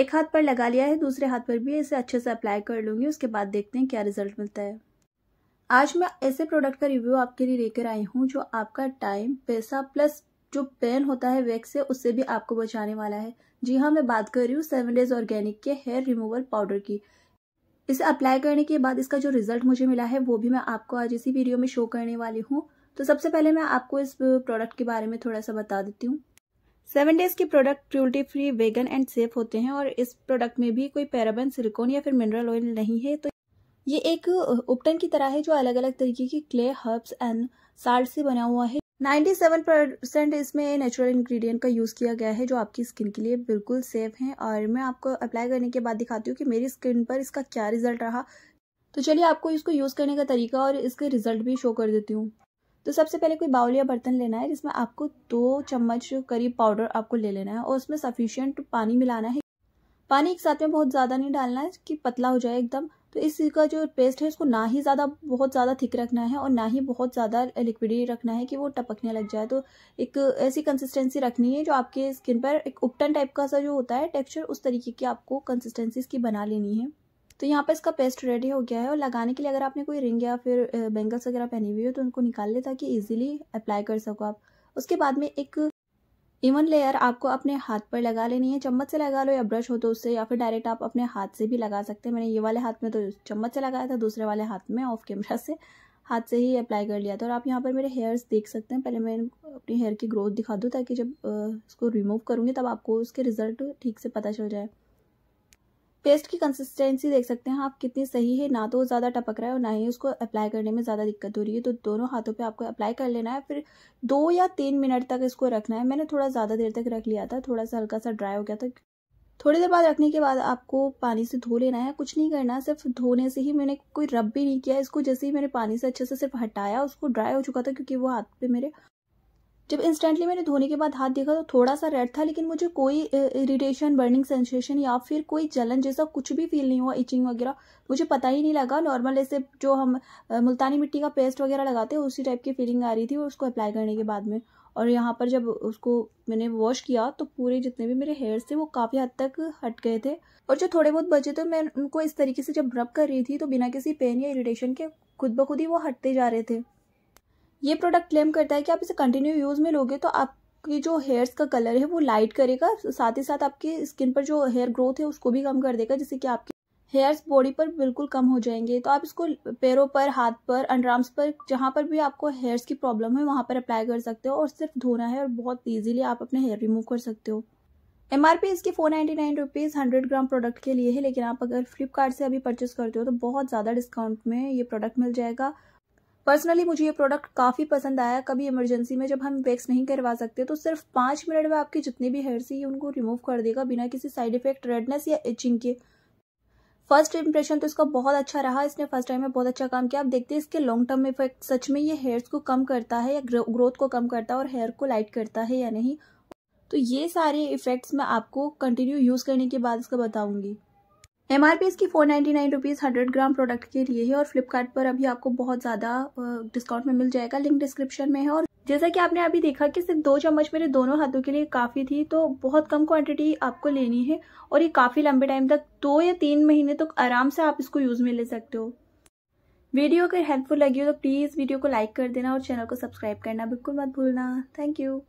एक हाथ पर लगा लिया है दूसरे हाथ पर भी इसे अच्छे से अप्लाई कर लूँगी उसके बाद देखते हैं क्या रिजल्ट मिलता है आज मैं ऐसे प्रोडक्ट का रिव्यू आपके लिए लेकर आई हूँ जो आपका टाइम पैसा प्लस जो पेन होता है वैक्स से उससे भी आपको बचाने वाला है जी हाँ मैं बात कर रही हूँ सेवन डेज ऑर्गेनिक के हेयर रिमूवल पाउडर की इसे अप्लाई करने के बाद इसका जो रिजल्ट मुझे मिला है वो भी मैं आपको आज इसी वीडियो में शो करने वाली हूँ तो सबसे पहले मैं आपको इस प्रोडक्ट के बारे में थोड़ा सा बता देती हूँ सेवन डेज के product cruelty free vegan and safe होते हैं और इस प्रोडक्ट में भी कोई पैराबन सिलिकॉन या फिर मिनरल ऑयल नहीं है तो ये एक उपटन की तरह है जो अलग अलग तरीके की क्ले हर्ब्स एंड साल्ट से बना हुआ है 97 परसेंट इसमें नेचुरल इंग्रेडिएंट का यूज़ किया गया है जो आपकी स्किन के लिए बिल्कुल सेफ है और मैं आपको अप्लाई करने के बाद दिखाती हूँ कि मेरी स्किन पर इसका क्या रिजल्ट रहा तो चलिए आपको इसको यूज़ करने का तरीका और इसके रिजल्ट भी शो कर देती हूँ तो सबसे पहले कोई बाउल या बर्तन लेना है जिसमें आपको दो चम्मच करीब पाउडर आपको ले लेना है और उसमें सफिशियंट पानी मिलाना है पानी एक साथ में बहुत ज़्यादा नहीं डालना है कि पतला हो जाए एकदम तो इसका जो पेस्ट है उसको ना ही ज़्यादा बहुत ज़्यादा थिक रखना है और ना ही बहुत ज़्यादा लिक्विडी रखना है कि वो टपकने लग जाए तो एक ऐसी कंसिस्टेंसी रखनी है जो आपके स्किन पर एक उपटन टाइप का सा जो होता है टेक्सचर उस तरीके की आपको कंसिस्टेंसी इसकी बना लेनी है तो यहाँ पर इसका पेस्ट रेडी हो गया है और लगाने के लिए अगर आपने कोई रिंग या फिर बैंगल्स वगैरह पहनी हुई हो तो उनको निकाल ले ताकि ईजिली अप्लाई कर सको आप उसके बाद में एक इवन लेयर आपको अपने हाथ पर लगा लेनी है चम्मच से लगा लो या ब्रश हो तो उससे या फिर डायरेक्ट आप अपने हाथ से भी लगा सकते हैं मैंने ये वाले हाथ में तो चम्मच से लगाया था दूसरे वाले हाथ में ऑफ कैमरा से हाथ से ही अप्लाई कर लिया था तो और आप यहाँ पर मेरे हेयर्स देख सकते हैं पहले मैं अपनी हेयर की ग्रोथ दिखा दूँ ताकि जब इसको रिमूव करूँगी तब आपको उसके रिजल्ट ठीक से पता चल जाए पेस्ट की कंसिस्टेंसी देख सकते हैं आप कितनी सही है ना तो ज़्यादा टपक रहा है और ना ही उसको अप्लाई करने में ज़्यादा दिक्कत हो रही है तो दोनों हाथों पे आपको अप्लाई कर लेना है फिर दो या तीन मिनट तक इसको रखना है मैंने थोड़ा ज़्यादा देर तक रख लिया था थोड़ा सा हल्का सा ड्राई हो गया था थोड़ी देर बाद रखने के बाद आपको पानी से धो लेना है कुछ नहीं करना सिर्फ धोने से ही मैंने कोई रब भी नहीं किया इसको जैसे ही मैंने पानी से अच्छे से सिर्फ हटाया उसको ड्राई हो चुका था क्योंकि वो हाथ पे मेरे जब इंस्टेंटली मैंने धोने के बाद हाथ देखा तो थोड़ा सा रेड था लेकिन मुझे कोई इरिटेशन बर्निंग सेंसेशन या फिर कोई जलन जैसा कुछ भी फील नहीं हुआ इचिंग वगैरह मुझे पता ही नहीं लगा नॉर्मल ऐसे जो हम मुल्तानी मिट्टी का पेस्ट वगैरह लगाते हैं उसी टाइप की फीलिंग आ रही थी और उसको अप्लाई करने के बाद में और यहाँ पर जब उसको मैंने वॉश किया तो पूरे जितने भी मेरे हेयर्स थे वो काफ़ी हद तक हट गए थे और जो थोड़े बहुत बचे थे मैं उनको इस तरीके से जब रब कर रही थी तो बिना किसी पेन या इरिटेशन के खुद ब खुद ही वो हटते जा रहे थे ये प्रोडक्ट क्लेम करता है कि आप इसे कंटिन्यू यूज़ में लोगे तो आपकी जो हेयर्स का कलर है वो लाइट करेगा साथ ही साथ आपकी स्किन पर जो हेयर ग्रोथ है उसको भी कम कर देगा जिससे कि आपकी हेयर्स बॉडी पर बिल्कुल कम हो जाएंगे तो आप इसको पैरों पर हाथ पर अंडराम्स पर जहाँ पर भी आपको हेयर्स की प्रॉब्लम है वहाँ पर अप्लाई कर सकते हो और सिर्फ धोना है और बहुत ईजिली आप अपने हेयर रिमूव कर सकते हो एम आर पी इसकी four ninety nine rupees hundred gram product के लिए है लेकिन आप अगर फ्लिपकार्ट से अभी परचेस करते हो तो बहुत ज़्यादा डिस्काउंट में ये प्रोडक्ट मिल जाएगा पर्सनली मुझे ये प्रोडक्ट काफ़ी पसंद आया कभी इमरजेंसी में जब हम वैक्स नहीं करवा सकते तो सिर्फ पांच मिनट में आपके जितने भी हेयर्स हैं उनको रिमूव कर देगा बिना किसी साइड इफेक्ट रेडनेस या इचिंग के फर्स्ट इंप्रेशन तो इसका बहुत अच्छा रहा इसने फर्स्ट टाइम में बहुत अच्छा काम किया आप देखते हैं इसके लॉन्ग टर्म इफेक्ट सच में ये हेयर्स को कम करता है या ग्रोथ को कम करता है और हेयर को लाइट करता है या नहीं तो ये सारे इफेक्ट्स मैं आपको कंटिन्यू यूज़ करने के बाद इसका बताऊंगी एम आर पी इसकी four ninety nine rupees hundred gram product के लिए है और फ्लिपकार्ट पर अभी आपको बहुत ज़्यादा डिस्काउंट में मिल जाएगा लिंक डिस्क्रिप्शन में है और जैसा कि आपने अभी देखा कि सिर्फ दो चम्मच मेरे दोनों हाथों के लिए काफ़ी थी तो बहुत कम क्वांटिटी आपको लेनी है और ये काफ़ी लंबे टाइम तक दो या तीन महीने तक तो आराम से आप इसको यूज़ में ले सकते हो वीडियो अगर हेल्पफुल लगी हो तो प्लीज़ वीडियो को लाइक कर देना और चैनल को सब्सक्राइब करना बिल्कुल मत भूलना थैंक यू